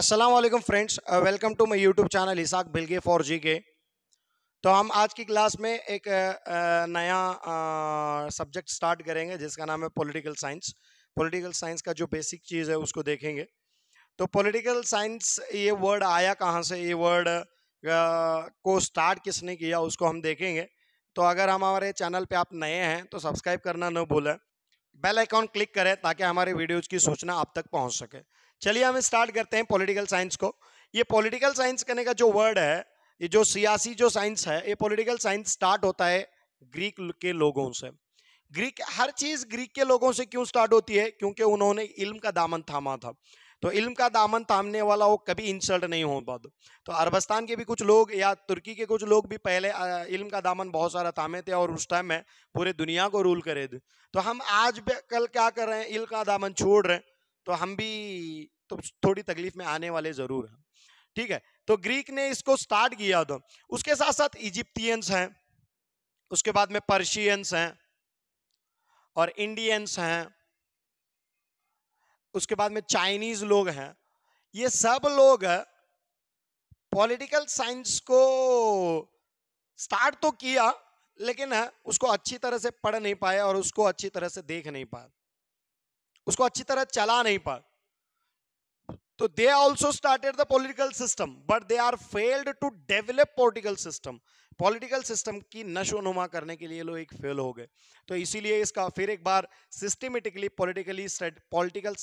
Aslam friends welcome to my YouTube channel इसाक बिलगे for G K तो हम आज की क्लास में एक uh, uh, नया सब्जेक्ट uh, स्टार्ट करेंगे जिसका नाम है पॉलिटिकल साइंस पॉलिटिकल साइंस का जो बेसिक चीज़ है उसको देखेंगे तो पॉलिटिकल साइंस ये वर्ड आया कहाँ से ये वर्ड को स्टार्ट किसने किया उसको हम देखेंगे तो अगर हम हमारे चैनल पे आप नए हैं तो सब्सक्राइब करना न भूलें बेल आइकॉन क्लिक करें ताकि हमारे वीडियोज़ की सूचना आप तक पहुँच सके चलिए हम स्टार्ट करते हैं पॉलिटिकल साइंस को ये पॉलिटिकल साइंस करने का जो वर्ड है ये जो सियासी जो साइंस है ये पॉलिटिकल साइंस स्टार्ट होता है ग्रीक के लोगों से ग्रीक हर चीज ग्रीक के लोगों से क्यों स्टार्ट होती है क्योंकि उन्होंने इल्म का दामन थामा था तो इल्म का दामन थामने वाला वो कभी इंसल्ट नहीं हो पाता तो अरबस्तान के भी कुछ लोग या तुर्की के कुछ लोग भी पहले इल्म का दामन बहुत सारा थामे थे और उस टाइम में पूरे दुनिया को रूल करे थे तो हम आज कल क्या कर रहे हैं इल्म का दामन छोड़ रहे हैं तो हम भी तो थोड़ी तकलीफ में आने वाले जरूर हैं ठीक है तो ग्रीक ने इसको स्टार्ट किया तो उसके साथ साथ इजिप्तियंस हैं उसके बाद में पर्शियंस हैं और इंडियंस हैं उसके बाद में चाइनीज लोग हैं ये सब लोग पॉलिटिकल साइंस को स्टार्ट तो किया लेकिन उसको अच्छी तरह से पढ़ नहीं पाया और उसको अच्छी तरह से देख नहीं पाया उसको अच्छी तरह चला नहीं पा तो they also started the political system but they are failed to develop political system political system की नशो नुमा करने के लिए लोग एक फेल हो गए तो इसीलिए इसका फिर एक बार सिस्टमेटिकली पॉलिटिकली पॉलिटिकल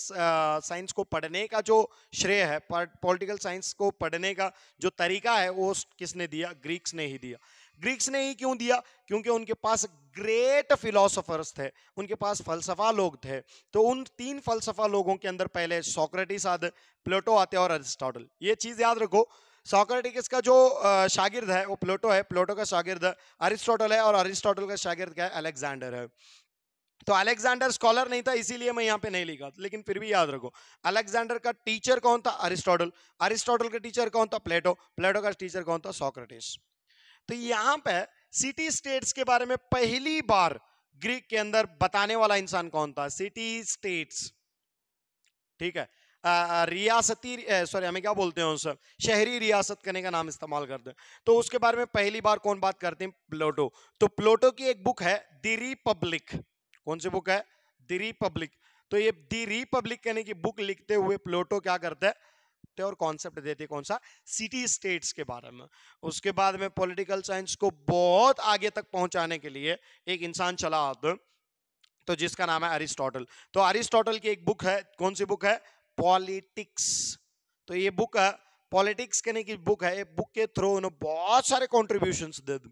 साइंस को पढ़ने का जो श्रेय है पॉलिटिकल साइंस को पढ़ने का जो तरीका है वो किसने दिया ग्रीक्स ने ही दिया ग्रीक्स ने ही क्यों दिया क्योंकि उनके पास ग्रेट फिलोसोफर्स थे उनके पास फलसफा लोग थे तो उन तीन फलसफा लोगों के अंदर पहले सोक्रेटिस आदि प्लेटो आते और अरिस्टोटल ये चीज़ याद रखो सोक्रेटिस का जो शागिर्द है वो प्लेटो है प्लेटो का शागिर्द अरिस्टोटल है और अरिस्टोटल का शागिर्द क्या है अलेक्जेंडर है तो अलेक्जेंडर स्कॉलर नहीं था इसीलिए मैं यहाँ पे नहीं लिखा लेकिन फिर भी याद रखो अलेक्जेंडर का टीचर कौन था अरिस्टोटल अरिस्टोटल का टीचर कौन था प्लेटो प्लेटो का टीचर कौन था सोक्रेटिस तो यहां पर सिटी स्टेट्स के बारे में पहली बार ग्रीक के अंदर बताने वाला इंसान कौन था सिटी स्टेट्स ठीक है रियासती सॉरी हमें क्या बोलते हैं उनसे शहरी रियासत करने का नाम इस्तेमाल करते हैं तो उसके बारे में पहली बार कौन बात करते हैं प्लोटो तो प्लोटो की एक बुक है द रिपब्लिक कौन सी बुक है द रिपब्लिक तो ये द रिपब्लिक कहने की बुक लिखते हुए प्लोटो क्या करता है थे और कॉन्सेप्ट देते कौन सा सिटी स्टेट्स के बारे में उसके बाद में पॉलिटिकल साइंस को बहुत आगे तक पहुंचाने के लिए एक इंसान चला आता तो जिसका नाम है अरिस्टोटल तो अरिस्टोटल की एक बुक है कौन सी बुक है पॉलिटिक्स तो ये बुक है पॉलिटिक्स के की बुक है बुक के थ्रू उन्होंने बहुत सारे कॉन्ट्रीब्यूशन दे दू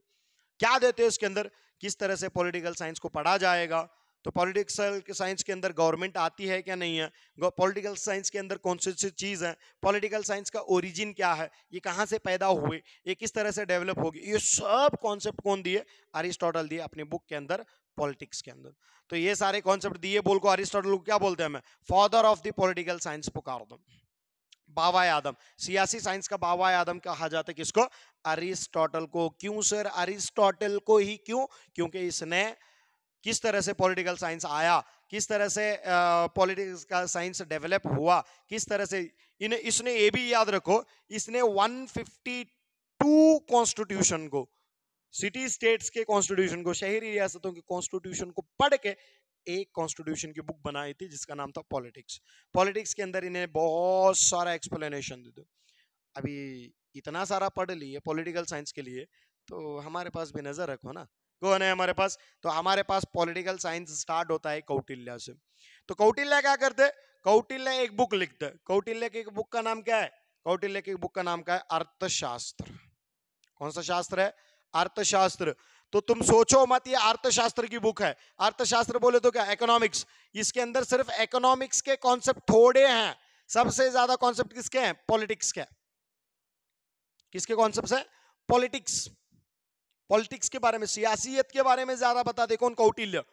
क्या देते हैं इसके अंदर किस तरह से पॉलिटिकल साइंस को पढ़ा जाएगा तो पॉलिटिकल साइंस के अंदर गवर्नमेंट आती है क्या नहीं है पॉलिटिकल साइंस के अंदर कौन सी सी चीज़ है पॉलिटिकल साइंस का ओरिजिन क्या है ये कहाँ से पैदा हुए ये किस तरह से डेवलप होगी ये सब कॉन्सेप्ट कौन दिए अरिस्टोटल दिए अपनी बुक के अंदर पॉलिटिक्स के अंदर तो ये सारे कॉन्सेप्ट दिए बोल को अरिस्टोटल को क्या बोलते हैं हमें father of the political science पुकार दो बाबा आदम सियासी साइंस का बाबा आदम कहा जाता है किसको अरिस्टोटल को क्यों सर अरिस्टोटल को ही क्यों क्योंकि इसने किस तरह से पॉलिटिकल साइंस आया किस तरह से पॉलिटिकल साइंस डेवलप हुआ किस तरह से इन इसने ये भी याद रखो इसने 152 कॉन्स्टिट्यूशन को सिटी स्टेट्स के कॉन्स्टिट्यूशन को शहरी रियासतों के कॉन्स्टिट्यूशन को पढ़ के एक कॉन्स्टिट्यूशन की बुक बनाई थी जिसका नाम था पॉलिटिक्स पॉलिटिक्स के अंदर इन्हें बहुत सारा एक्सप्लेनेशन दे दो अभी इतना सारा पढ़ लिए पॉलिटिकल साइंस के लिए तो हमारे पास भी नज़र रखो ना कौन है हमारे पास तो हमारे पास पॉलिटिकल साइंस स्टार्ट होता है कौटिल्य से तो कौटिल्य क्या करते कौटिल्य एक बुक लिखते कौटिल्य की बुक का नाम क्या है कौटिल्य की बुक का नाम क्या है अर्थशास्त्र कौन सा शास्त्र है अर्थशास्त्र तो तुम सोचो मत ये अर्थशास्त्र की बुक है अर्थशास्त्र बोले तो क्या इकोनॉमिक्स इसके अंदर सिर्फ इकोनॉमिक्स के कॉन्सेप्ट थोड़े हैं सबसे ज्यादा कॉन्सेप्ट किसके हैं पॉलिटिक्स के किसके कॉन्सेप्ट है पॉलिटिक्स पॉलिटिक्स के बारे में सियासियत के बारे में ज्यादा बताते कौन कौटिल्य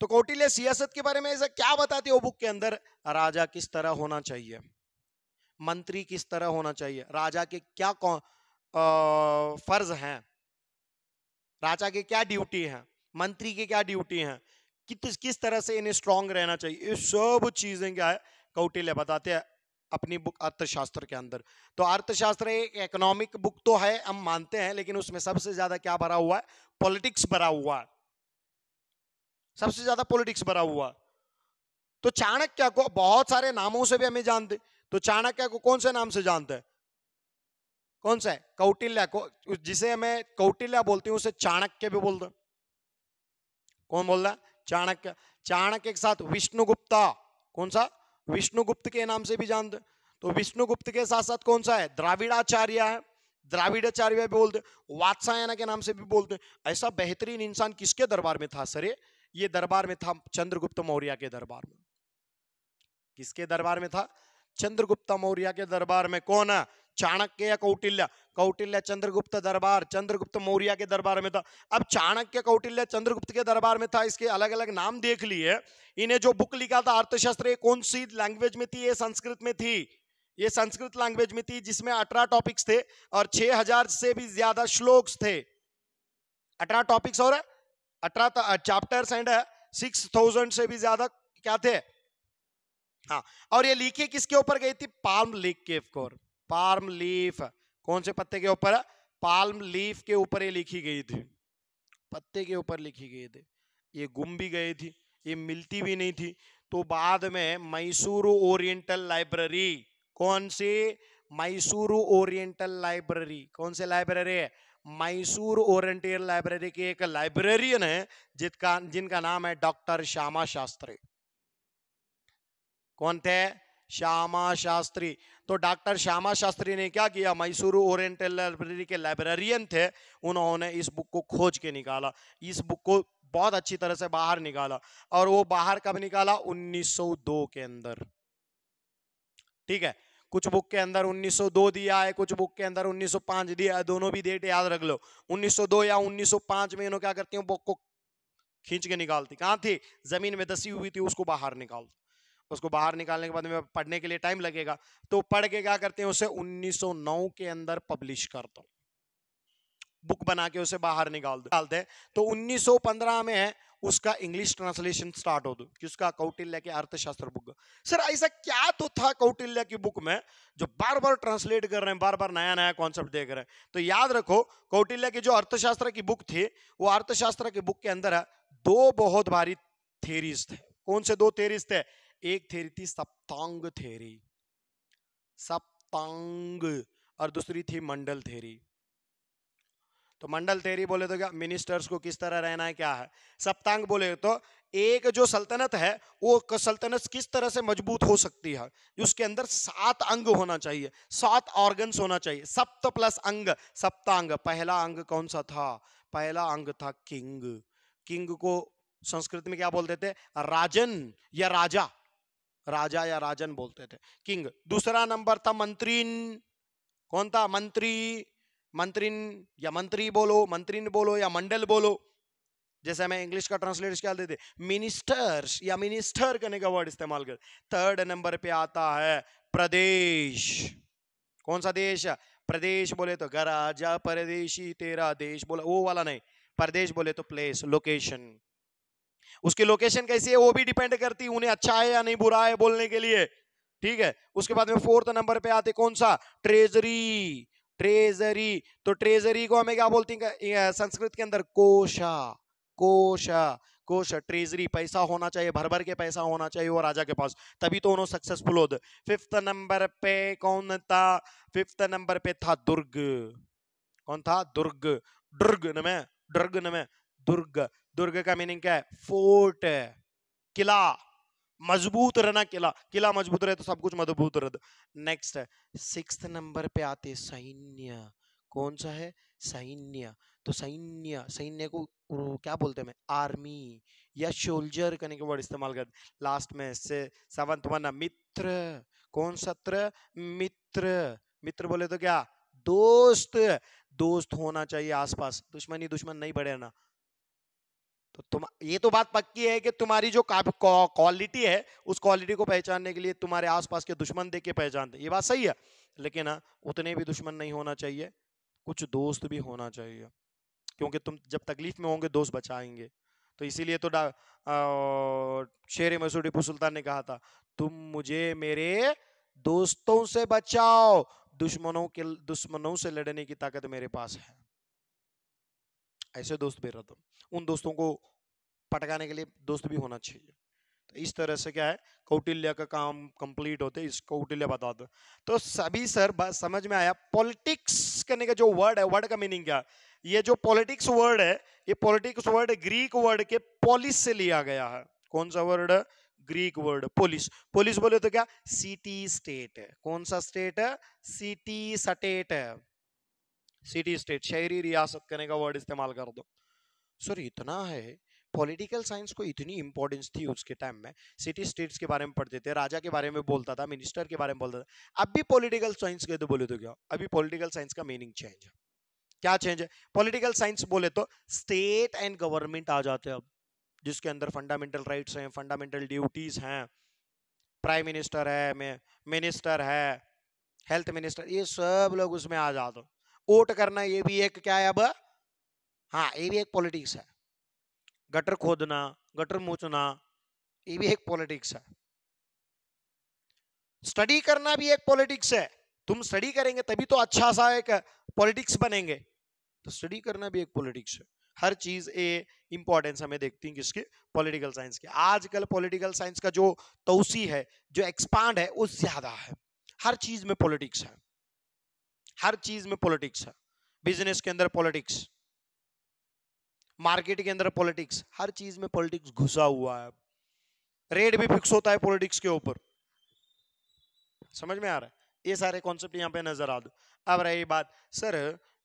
तो कौटिल्य सियासत के बारे में ऐसा क्या बताते वो बुक के अंदर राजा किस तरह होना चाहिए मंत्री किस तरह होना चाहिए राजा के क्या कौन फर्ज हैं राजा के क्या ड्यूटी है मंत्री के क्या ड्यूटी है किस किस तरह से इन्हें स्ट्रांग रहना चाहिए ये सब चीजें क्या है कौटिल्य बताते हैं अपनी बुक अर्थशास्त्र के अंदर तो अर्थशास्त्र एक इकोनॉमिक बुक तो है हम मानते हैं लेकिन उसमें सबसे ज्यादा क्या भरा हुआ है पॉलिटिक्स भरा हुआ सबसे ज्यादा पॉलिटिक्स भरा हुआ तो चाणक्य को बहुत सारे नामों से भी हमें जानते तो चाणक्य को कौन से नाम से जानते हैं कौन सा है कौटिल्या को जिसे मैं कौटिल्या बोलती हूँ उसे चाणक्य भी बोलते कौन बोल रहा है चाणक्य चाणक्य के साथ विष्णुगुप्ता कौन सा विष्णुगुप्त के नाम से भी जानते तो विष्णुगुप्त के साथ साथ कौन सा है द्राविड़ाचार्य है द्राविड़ाचार्य बोलते वात्सायना के नाम से भी बोलते ऐसा बेहतरीन इंसान किसके दरबार में था सरे ये दरबार में था चंद्रगुप्त मौर्य के दरबार में किसके दरबार में था चंद्रगुप्त मौर्य के दरबार में कौन है चाणक्य या कौटिल्य कौटिल्य चंद्रगुप्त दरबार चंद्रगुप्त मौर्य के दरबार में था अब चाणक्य कौटिल्य चंद्रगुप्त के दरबार में था इसके अलग अलग नाम देख लिए इन्हें जो बुक लिखा था अर्थशास्त्र ये कौन सी लैंग्वेज में थी ये संस्कृत में थी ये संस्कृत लैंग्वेज में थी जिसमें अठारह टॉपिक्स थे और छह हजार से भी ज्यादा श्लोक्स थे अठारह टॉपिक्स और अठारह चैप्टर्स एंड सिक्स थाउजेंड से भी ज्यादा क्या थे हाँ और ये लीखे किसके ऊपर गई थी पाल्म लीफ के ऊपर पाल्म लीफ कौन से पत्ते के ऊपर पाल्म लीफ के ऊपर ये लिखी गई थी पत्ते के ऊपर लिखी गई थी ये गुम भी गई थी ये मिलती भी नहीं थी तो बाद में मैसूरू ओरिएंटल लाइब्रेरी कौन सी मैसूरू ओरिएंटल लाइब्रेरी कौन से लाइब्रेरी है मैसूर ओरिएंटल लाइब्रेरी के एक लाइब्रेरियन है जिसका जिनका नाम है डॉक्टर श्यामा शास्त्री कौन थे श्यामा शास्त्री तो डॉक्टर श्यामा शास्त्री ने क्या किया मैसूरू ओरिएंटल लाइब्रेरी के लाइब्रेरियन थे उन्होंने इस बुक को खोज के निकाला इस बुक को बहुत अच्छी तरह से बाहर निकाला और वो बाहर कब निकाला 1902 के अंदर ठीक है कुछ बुक के अंदर 1902 दिया है कुछ बुक के अंदर 1905 दिया है दोनों भी डेट याद रख लो 1902 या 1905 में इन्होंने क्या करती हूँ बुक को खींच के निकालती कहाँ थी जमीन में दसी हुई थी उसको बाहर निकालती उसको बाहर निकालने के बाद में पढ़ने के लिए टाइम लगेगा तो पढ़ के क्या करते हैं उसे 1909 के अंदर पब्लिश करता दो बुक बना के उसे बाहर निकाल दो हैं तो 1915 में है उसका इंग्लिश ट्रांसलेशन स्टार्ट हो दो कि उसका कौटिल्य के अर्थशास्त्र बुक सर ऐसा क्या तो था कौटिल्य की बुक में जो बार बार ट्रांसलेट कर रहे हैं बार बार नया नया कॉन्सेप्ट देख रहे हैं तो याद रखो कौटिल्य की जो अर्थशास्त्र की बुक थी वो अर्थशास्त्र की बुक के अंदर दो बहुत भारी थेरीज थे कौन से दो थेरीज थे एक थेरी थी सप्तांग थेरी सप्तांग और दूसरी थी मंडल थेरी तो मंडल थेरी बोले तो क्या मिनिस्टर्स को किस तरह रहना है क्या है सप्तांग बोले तो एक जो सल्तनत है वो सल्तनत किस तरह से मजबूत हो सकती है उसके अंदर सात अंग होना चाहिए सात ऑर्गन्स होना चाहिए सप्त प्लस अंग सप्तांग पहला अंग कौन सा था पहला अंग था किंग किंग को संस्कृत में क्या बोलते थे राजन या राजा राजा या राजन बोलते थे किंग दूसरा नंबर था मंत्रीन कौन था मंत्री मंत्रीन या मंत्री बोलो मंत्रीन बोलो या मंडल बोलो जैसे हमें इंग्लिश का ट्रांसलेट क्या देते मिनिस्टर्स या मिनिस्टर करने का वर्ड इस्तेमाल कर थर्ड नंबर पे आता है प्रदेश कौन सा देश प्रदेश बोले तो गराजा परदेशी तेरा देश बोला वो वाला नहीं प्रदेश बोले तो प्लेस लोकेशन उसकी लोकेशन कैसी है वो भी डिपेंड करती है उन्हें अच्छा है या नहीं बुरा है बोलने के लिए ठीक है उसके बाद में फोर्थ नंबर पे आते कौन सा ट्रेजरी ट्रेजरी तो ट्रेजरी को हमें क्या बोलती है संस्कृत के अंदर कोशा कोशा कोश ट्रेजरी पैसा होना चाहिए भर भर के पैसा होना चाहिए वो राजा के पास तभी तो उन्होंने सक्सेसफुल होते फिफ्थ नंबर पे कौन था फिफ्थ नंबर पे था दुर्ग कौन था दुर्ग दुर्ग न में दुर्ग न में दुर्ग दुर्ग का मीनिंग क्या है फोर्ट किला मजबूत रहना किला किला मजबूत रहे तो सब कुछ मजबूत रहे नेक्स्ट सिक्स नंबर पे आते सैन्य कौन सा है सैन्य तो सैन्य सैन्य को क्या बोलते हैं आर्मी या सोल्जर करने के वर्ड इस्तेमाल कर लास्ट में से सेवंथ वन मित्र कौन सत्र मित्र मित्र बोले तो क्या दोस्त दोस्त होना चाहिए आसपास दुश्मनी दुश्मन नहीं बढ़े ना तो तुम ये तो बात पक्की है कि तुम्हारी जो क्वालिटी है उस क्वालिटी को पहचानने के लिए तुम्हारे आसपास के दुश्मन देख के पहचानते ये बात सही है लेकिन हाँ उतने भी दुश्मन नहीं होना चाहिए कुछ दोस्त भी होना चाहिए क्योंकि तुम जब तकलीफ में होंगे दोस्त बचाएंगे तो इसीलिए तो डा शेर मसूर टिपू सुल्तान ने कहा था तुम मुझे मेरे दोस्तों से बचाओ दुश्मनों के दुश्मनों से लड़ने की ताकत मेरे पास है ऐसे दोस्त भी रहते उन दोस्तों को पटकाने के लिए दोस्त भी होना चाहिए तो इस तरह से क्या है कौटिल्य का काम कंप्लीट होते इस कौटिल्य बता दो तो सभी सर समझ में आया पॉलिटिक्स करने का जो वर्ड है वर्ड का मीनिंग क्या ये जो पॉलिटिक्स वर्ड है ये पॉलिटिक्स वर्ड ग्रीक वर्ड के पॉलिस से लिया गया है कौन सा word Greek word polis polis बोले तो क्या सिटी स्टेट है कौन सा स्टेट है सिटी स्टेट है सिटी स्टेट शहरी रियासत करने का वर्ड इस्तेमाल कर दो सर इतना है पॉलिटिकल साइंस को इतनी इंपॉर्टेंस थी उसके टाइम में सिटी स्टेट्स के बारे में पढ़ते थे राजा के बारे में बोलता था मिनिस्टर के बारे में बोलता था अब भी पॉलिटिकल साइंस के तो बोले तो क्या अभी पॉलिटिकल साइंस का मीनिंग चेंज है क्या चेंज है पॉलिटिकल साइंस बोले तो स्टेट एंड गवर्नमेंट आ जाते हैं अब जिसके अंदर फंडामेंटल राइट्स हैं फंडामेंटल ड्यूटीज हैं प्राइम मिनिस्टर है मिनिस्टर है हेल्थ मिनिस्टर ये सब लोग उसमें आ जाते वोट करना ये भी एक क्या है अब हाँ ये भी एक पॉलिटिक्स है गटर खोदना गटर मोचना ये भी एक पॉलिटिक्स है स्टडी करना भी एक पॉलिटिक्स है तुम स्टडी करेंगे तभी तो अच्छा सा एक पॉलिटिक्स बनेंगे तो स्टडी करना भी एक पॉलिटिक्स है हर चीज ए इंपॉर्टेंस हमें देखती है किसके पॉलिटिकल साइंस के आजकल पॉलिटिकल साइंस का जो तोसी है जो एक्सपांड है वो ज्यादा है हर चीज में पॉलिटिक्स है हर चीज में पॉलिटिक्स है बिजनेस के अंदर पॉलिटिक्स मार्केट के अंदर पॉलिटिक्स हर चीज में पॉलिटिक्स घुसा हुआ है रेट भी फिक्स होता है पॉलिटिक्स के ऊपर समझ में आ रहा है ये सारे कॉन्सेप्ट यहाँ पे नजर आ दो अब रही बात सर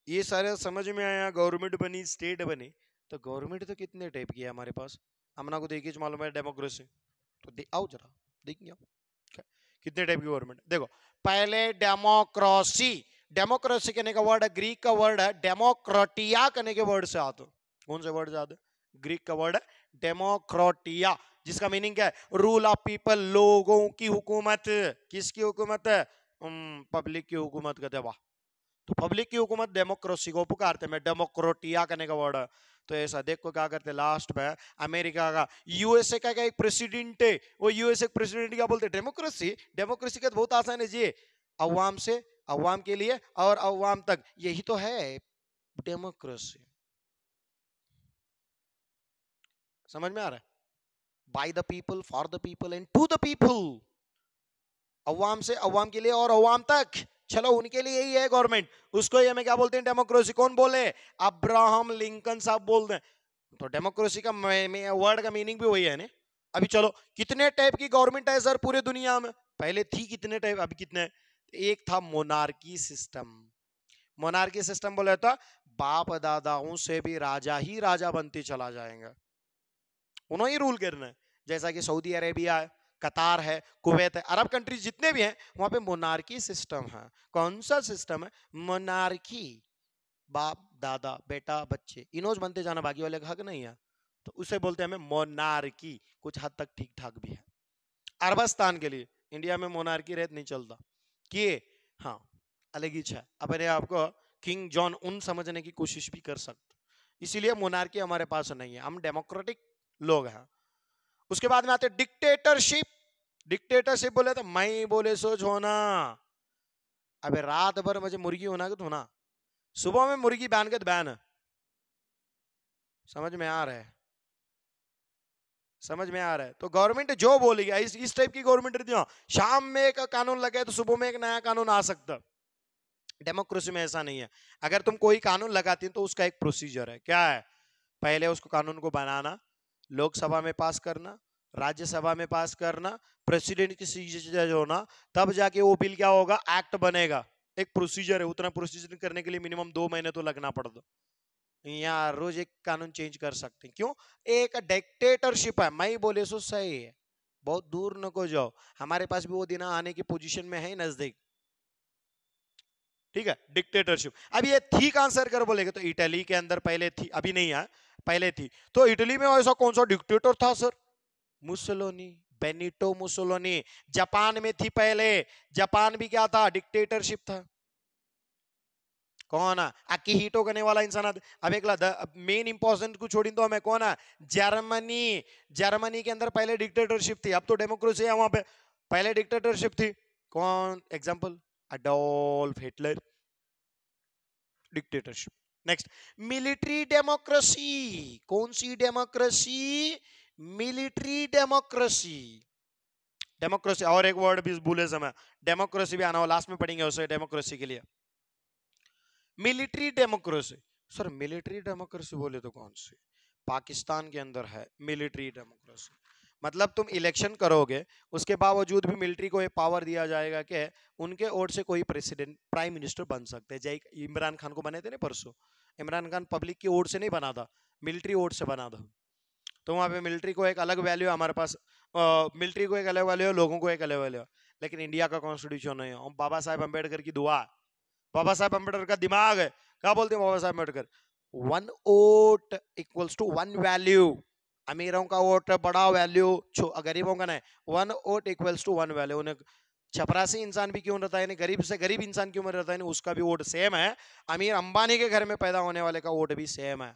ये सारे समझ में आया गवर्नमेंट बनी स्टेट बनी तो गवर्नमेंट तो कितने टाइप की है हमारे पास हमना को देखिए मालूम है डेमोक्रेसी तो दे, आओ जरा देखिए आप कितने टाइप की गवर्नमेंट देखो पहले डेमोक्रेसी डेमोक्रेसी कहने का वर्ड है ग्रीक का वर्ड है डेमोक्रोटिया कहने के वर्ड से आते कौन से वर्ड से आता ग्रीक का वर्ड है डेमोक्रोटिया जिसका मीनिंग क्या है रूल ऑफ पीपल लोगों की हुकूमत किसकी हुकूमत है पब्लिक की हुकूमत का वाह तो पब्लिक की हुकूमत डेमोक्रेसी को पुकारते मैं डेमोक्रोटिया कहने का वर्ड तो ऐसा देखो क्या करते लास्ट में अमेरिका का यूएसए का क्या एक प्रेसिडेंट है वो यूएसए प्रेसिडेंट क्या बोलते डेमोक्रेसी डेमोक्रेसी का बहुत आसान है जी अवाम से अवाम के लिए और अवाम तक यही तो है डेमोक्रेसी समझ में आ रहा है by the people for the people and to the people अवाम से अवाम के लिए और अवाम तक चलो उनके लिए यही है गवर्नमेंट उसको ये हमें क्या बोलते हैं डेमोक्रेसी कौन बोले अब्राहम लिंकन साहब बोलते हैं तो डेमोक्रेसी का वर्ड का मीनिंग भी वही है ना अभी चलो कितने टाइप की गवर्नमेंट है सर पूरे दुनिया में पहले थी कितने टाइप अभी कितने है? एक था मोनार्की सिस्टम मोनार्की सिस्टम बोले तो बाप दादाओं से भी राजा ही राजा बनते चला जाएगा उन्होंने ही रूल करना जैसा कि सऊदी अरेबिया है कतार है कुवैत है अरब कंट्रीज जितने भी हैं वहां पे मोनार्की सिस्टम है कौन सा सिस्टम है मोनार्की बाप दादा बेटा बच्चे इनोज बनते जाना बाकी वाले का हक नहीं है तो उसे बोलते हैं हमें मोनार्की कुछ हद तक ठीक ठाक भी है अरबस्तान के लिए इंडिया में मोनार्की रेत नहीं चलता किए हाँ अलग ही इच्छा अपने आप को किंग जॉन उन समझने की कोशिश भी कर सकते इसीलिए मोनार्की हमारे पास नहीं है हम डेमोक्रेटिक लोग हैं उसके बाद में आते डिक्टेटरशिप डिक्टेटरशिप बोले तो मैं बोले सोच होना अबे रात भर मुझे मुर्गी होना तो होना सुबह में मुर्गी बैन के तो बैन समझ में आ रहा है समझ में आ रहा है तो गवर्नमेंट जो बोली इस इस टाइप की गवर्नमेंट रहती हाँ शाम में एक कानून लगे तो सुबह में एक नया कानून आ सकता डेमोक्रेसी में ऐसा नहीं है अगर तुम कोई कानून लगाती हो तो उसका एक प्रोसीजर है क्या है पहले उसको कानून को बनाना लोकसभा में पास करना राज्यसभा में पास करना प्रेसिडेंट की सिग्नेचर होना तब जाके वो बिल क्या होगा एक्ट बनेगा एक प्रोसीजर है उतना प्रोसीजर करने के लिए मिनिमम दो महीने तो लगना पड़ता या रोज एक कानून चेंज कर सकते हैं क्यों एक डिक्टेटरशिप है मैं बोले सो सही है बहुत दूर न को जाओ हमारे पास भी वो दिन आने की पोजीशन में है नजदीक ठीक है डिक्टेटरशिप अब ये ठीक आंसर कर बोलेगे तो इटली के अंदर पहले थी अभी नहीं है पहले थी तो इटली में ऐसा कौन सा डिक्टेटर था sir Mussolini Benito Mussolini Japan में थी पहले जापान भी क्या था डिक्टेटरशिप था કોણ આખી હીટો वाला इंसान अब एक मेन इंपॉर्टेंट को छोड़ी तो हमें कौन है जर्मनी जर्मनी के अंदर पहले डिक्टेटरशिप थी अब तो डेमोक्रेसी है वहां पे पहले डिक्टेटरशिप थी कौन example Adolf Hitler dictatorship next military democracy कौन सी डेमोक्रेसी मिलिट्री डेमोक्रेसी डेमोक्रेसी और एक वर्ड भी भूले समय डेमोक्रेसी भी आना हो लास्ट में पढ़ेंगे उसे डेमोक्रेसी के लिए military democracy sir military democracy बोले तो कौन सी पाकिस्तान के अंदर है मिलिट्री डेमोक्रेसी मतलब तुम इलेक्शन करोगे उसके बावजूद भी मिलिट्री को ये पावर दिया जाएगा कि उनके ओर से कोई प्रेसिडेंट प्राइम मिनिस्टर बन सकते हैं जय इमरान खान को बने थे ना परसों इमरान खान पब्लिक की ओर से नहीं बना था मिलिट्री ओर से बना था तो वहाँ पे मिलिट्री को एक अलग वैल्यू है हमारे पास मिलिट्री को एक अलग वैल्यू है लोगों को एक अलग वैल्यू है लेकिन इंडिया का कॉन्स्टिट्यूशन नहीं है और बाबा साहेब अम्बेडकर की दुआ है बाबा साहेब अम्बेडकर का दिमाग है क्या बोलते हैं Baba Saheb Ambedkar one vote equals to one value अमीरों का वोट बड़ा वैल्यू गरीबों का नहीं one vote equals to one value उन्हें चपरासी इंसान भी क्यों रहता है नहीं गरीब से गरीब इंसान क्यों रहता है नहीं उसका भी वोट सेम है अमीर अंबानी के घर में पैदा होने वाले का वोट भी सेम है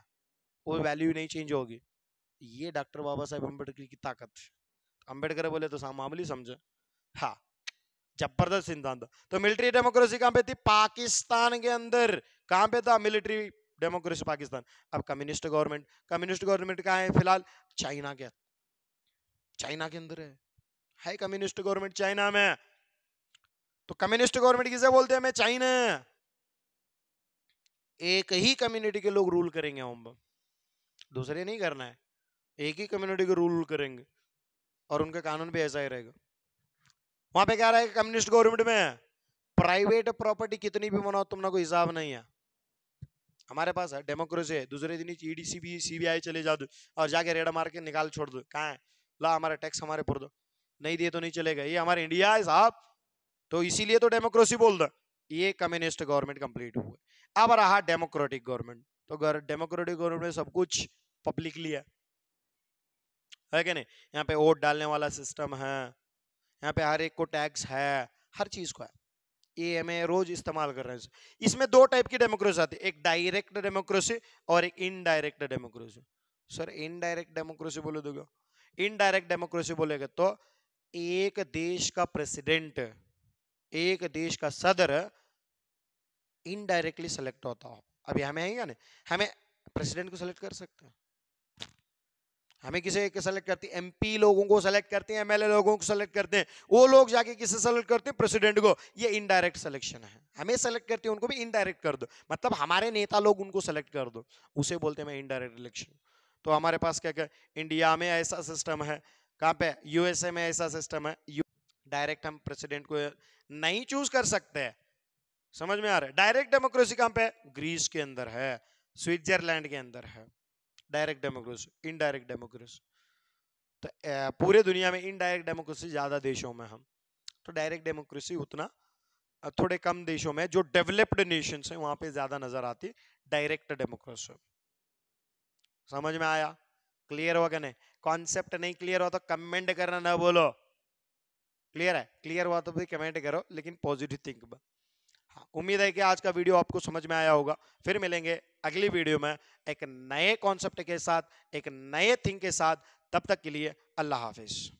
वो वैल्यू नहीं चेंज होगी ये डॉक्टर बाबा साहेब अम्बेडकर की ताकत अम्बेडकर बोले तो मामूली समझे हाँ जबरदस्त सिद्धांत तो मिलिट्री डेमोक्रेसी कहां पे थी पाकिस्तान के अंदर कहां पे था मिलिट्री डेमोक्रेसी पाकिस्तान अब कम्युनिस्ट गवर्नमेंट कम्युनिस्ट गवर्नमेंट कहा है फिलहाल चाइना के चाइना के अंदर है है कम्युनिस्ट गवर्नमेंट चाइना में तो कम्युनिस्ट गवर्नमेंट किसे बोलते हैं मैं चाइना एक ही कम्युनिटी के लोग रूल करेंगे हम दूसरे नहीं करना है एक ही कम्युनिटी को रूल करेंगे और उनका कानून भी ऐसा ही रहेगा वहां पे क्या रहा है कम्युनिस्ट गवर्नमेंट में प्राइवेट प्रॉपर्टी कितनी भी बनाओ तुम ना कोई हिसाब नहीं है हमारे पास है डेमोक्रेसी है दूसरे दिन ईडीसीबी सीबीआई चले जा दो और जाके रेड मार के निकाल छोड़ दो कहा है ला हमारा टैक्स हमारे पर दो नहीं दिए तो नहीं चलेगा ये हमारे इंडिया है साहब तो इसीलिए तो डेमोक्रेसी बोल दो ये कम्युनिस्ट गवर्नमेंट कंप्लीट हुआ अब रहा डेमोक्रेटिक गवर्नमेंट तो डेमोक्रेटिक गवर्नमेंट में सब कुछ पब्लिकली है है कि नहीं यहाँ पे वोट डालने वाला सिस्टम है यहाँ पे हर एक को टैक्स है हर चीज को है ए एम ए रोज इस्तेमाल कर रहे हैं इसमें दो टाइप की डेमोक्रेसी आती है एक डायरेक्ट डेमोक्रेसी और एक indirect democracy sir indirect democracy बोले दोगे तो इनडायरेक्ट डेमोक्रेसी बोलेगे तो एक देश का प्रेसिडेंट एक देश का सदर इनडायरेक्टली सेलेक्ट होता हो अभी हमें या ना हमें प्रेसिडेंट को सेलेक्ट कर सकते हैं हमें किसे सेलेक्ट करते हैं एमपी लोगों को सेलेक्ट करते हैं एमएलए लोगों को सेलेक्ट करते हैं वो लोग जाके किसे सेलेक्ट करते हैं प्रेसिडेंट को ये इनडायरेक्ट सिलेक्शन है हमें सेलेक्ट करते हैं उनको भी इनडायरेक्ट कर दो मतलब हमारे नेता लोग उनको सेलेक्ट कर दो उसे बोलते हैं इनडायरेक्ट इलेक्शन तो हमारे पास क्या क्या इंडिया में ऐसा सिस्टम है कहाँ पे यूएसए में ऐसा सिस्टम है डायरेक्ट हम प्रेसिडेंट को नहीं चूज कर सकते समझ में आ रहा है डायरेक्ट डेमोक्रेसी कहाँ पे ग्रीस के अंदर है स्विट्जरलैंड के अंदर है डायरेक्ट डेमोक्रेसी इनडायरेक्ट डेमोक्रेसी तो पूरे दुनिया में इनडायरेक्ट डेमोक्रेसी ज़्यादा देशों में हम तो डायरेक्ट डेमोक्रेसी उतना थोड़े कम देशों में जो डेवलप्ड नेशंस हैं वहाँ पे ज़्यादा नज़र आती डायरेक्ट डेमोक्रेसी समझ में आया क्लियर हुआ क्या नहीं कॉन्सेप्ट नहीं क्लियर हुआ तो कमेंट करना ना बोलो क्लियर है क्लियर हुआ तो भी कमेंट करो लेकिन पॉजिटिव थिंक हाँ उम्मीद है कि आज का वीडियो आपको समझ में आया होगा फिर मिलेंगे अगली वीडियो में एक नए कॉन्सेप्ट के साथ एक नए थिंग के साथ तब तक के लिए अल्लाह हाफिज़